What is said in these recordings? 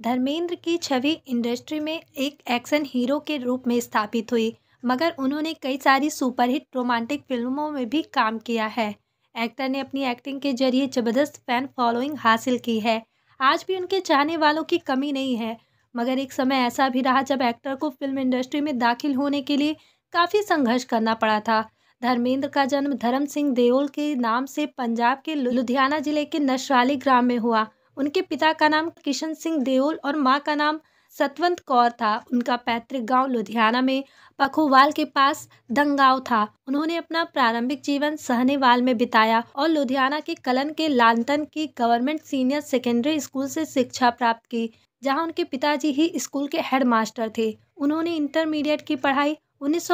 धर्मेंद्र की छवि इंडस्ट्री में एक एक्शन हीरो के रूप में स्थापित हुई मगर उन्होंने कई सारी सुपरहिट रोमांटिक फिल्मों में भी काम किया है एक्टर ने अपनी एक्टिंग के जरिए ज़बरदस्त फैन फॉलोइंग हासिल की है आज भी उनके चाहने वालों की कमी नहीं है मगर एक समय ऐसा भी रहा जब एक्टर को फिल्म इंडस्ट्री में दाखिल होने के लिए काफ़ी संघर्ष करना पड़ा था धर्मेंद्र का जन्म धर्म सिंह देओल के नाम से पंजाब के लुधियाना जिले के नशराली ग्राम में हुआ उनके पिता का नाम किशन सिंह देओल और माँ का नाम सतवंत कौर था उनका पैतृक गांव लुधियाना में पखोवाल के पास दंगाव था उन्होंने अपना प्रारंभिक जीवन सहनेवाल में बिताया और लुधियाना के कलन के लालतन की गवर्नमेंट सीनियर सेकेंडरी स्कूल से शिक्षा प्राप्त की जहां उनके पिताजी ही स्कूल के हेडमास्टर थे उन्होंने इंटरमीडिएट की पढ़ाई उन्नीस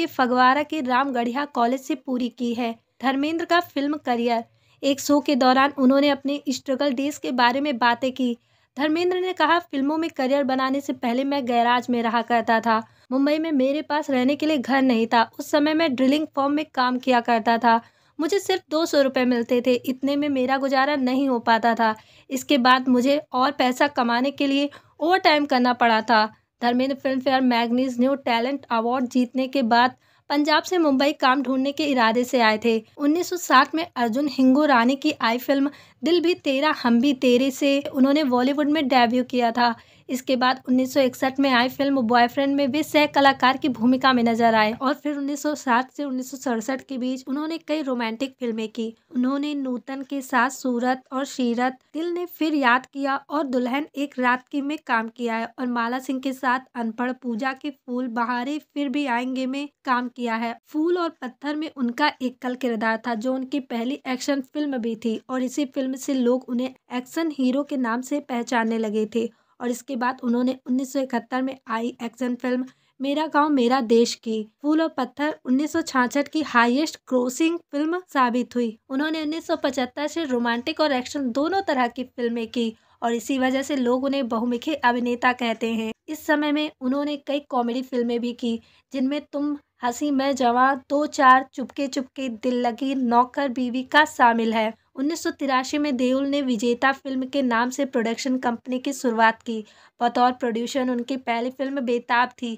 के फगवारा के रामगढ़िया कॉलेज से पूरी की है धर्मेंद्र का फिल्म करियर एक शो के दौरान उन्होंने अपने स्ट्रगल डेज के बारे में बातें की धर्मेंद्र ने कहा फिल्मों में करियर बनाने से पहले मैं गैराज में रहा करता था मुंबई में मेरे पास रहने के लिए घर नहीं था उस समय मैं ड्रिलिंग फॉर्म में काम किया करता था मुझे सिर्फ दो सौ रुपये मिलते थे इतने में मेरा गुजारा नहीं हो पाता था इसके बाद मुझे और पैसा कमाने के लिए ओवर टाइम करना पड़ा था Dharmendra Filmfare magazine new talent award जीतने के बाद पंजाब से मुंबई काम ढूंढने के इरादे से आए थे 1960 में अर्जुन हिंगू रानी की आई फिल्म दिल भी तेरा हम भी तेरे से उन्होंने बॉलीवुड में डेब्यू किया था इसके बाद 1961 में आई फिल्म बॉयफ्रेंड में वे सह कलाकार की भूमिका में नजर आए और फिर 1960 से उन्नीस के बीच उन्होंने कई रोमांटिक फिल्में की उन्होंने नूतन के साथ सूरत और शीरत दिल ने फिर याद किया और दुल्हन एक रात की में काम किया है और माला सिंह के साथ अनपढ़ पूजा के फूल बहारे फिर भी आएंगे में काम किया है फूल और पत्थर में उनका एकल किरदार था जो उनकी पहली एक्शन फिल्म भी थी और इसी फिल्म फिल्म से लोग उन्हें एक्शन हीरो के नाम से पहचानने लगे थे और इसके बाद उन्होंने 1971 में आई एक्शन फिल्म मेरा गांव मेरा देश की फूल और पत्थर 1966 की हाईएस्ट क्रॉसिंग फिल्म साबित हुई उन्होंने 1975 से रोमांटिक और एक्शन दोनों तरह की फिल्में की और इसी वजह से लोग उन्हें बहुमुखी अभिनेता कहते हैं इस समय में उन्होंने कई कॉमेडी फिल्में भी की जिनमें तुम हंसी मैं जवा दो चार चुपके चुपके दिल लगी नौकर बीवी का शामिल है उन्नीस में देउल ने विजेता फिल्म के नाम से प्रोडक्शन कंपनी की शुरुआत की बतौर प्रोड्यूसर उनकी पहली फिल्म बेताब थी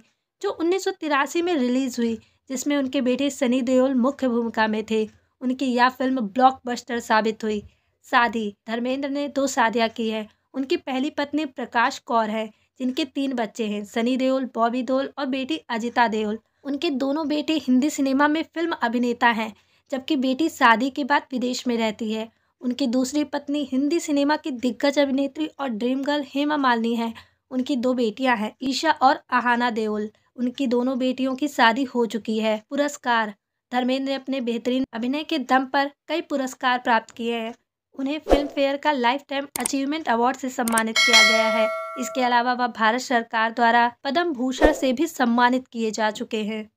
जो उन्नीस में रिलीज़ हुई जिसमें उनके बेटे सनी देओल मुख्य भूमिका में थे उनकी यह फिल्म ब्लॉकबस्टर साबित हुई शादी धर्मेंद्र ने दो शादियाँ की हैं उनकी पहली पत्नी प्रकाश कौर है जिनके तीन बच्चे हैं सनी देओल बॉबी देओल और बेटी अजिता देओल उनके दोनों बेटे हिंदी सिनेमा में फिल्म अभिनेता हैं जबकि बेटी शादी के बाद विदेश में रहती है उनकी दूसरी पत्नी हिंदी सिनेमा की दिग्गज अभिनेत्री और ड्रीम गर्ल हेमा मालिनी है उनकी दो बेटियां हैं ईशा और आहाना देओल उनकी दोनों बेटियों की शादी हो चुकी है पुरस्कार धर्मेंद्र ने अपने बेहतरीन अभिनय के दम पर कई पुरस्कार प्राप्त किए हैं उन्हें फिल्म फेयर का लाइफ टाइम अचीवमेंट अवार्ड से सम्मानित किया गया है इसके अलावा वह भारत सरकार द्वारा पद्म भूषण से भी सम्मानित किए जा चुके हैं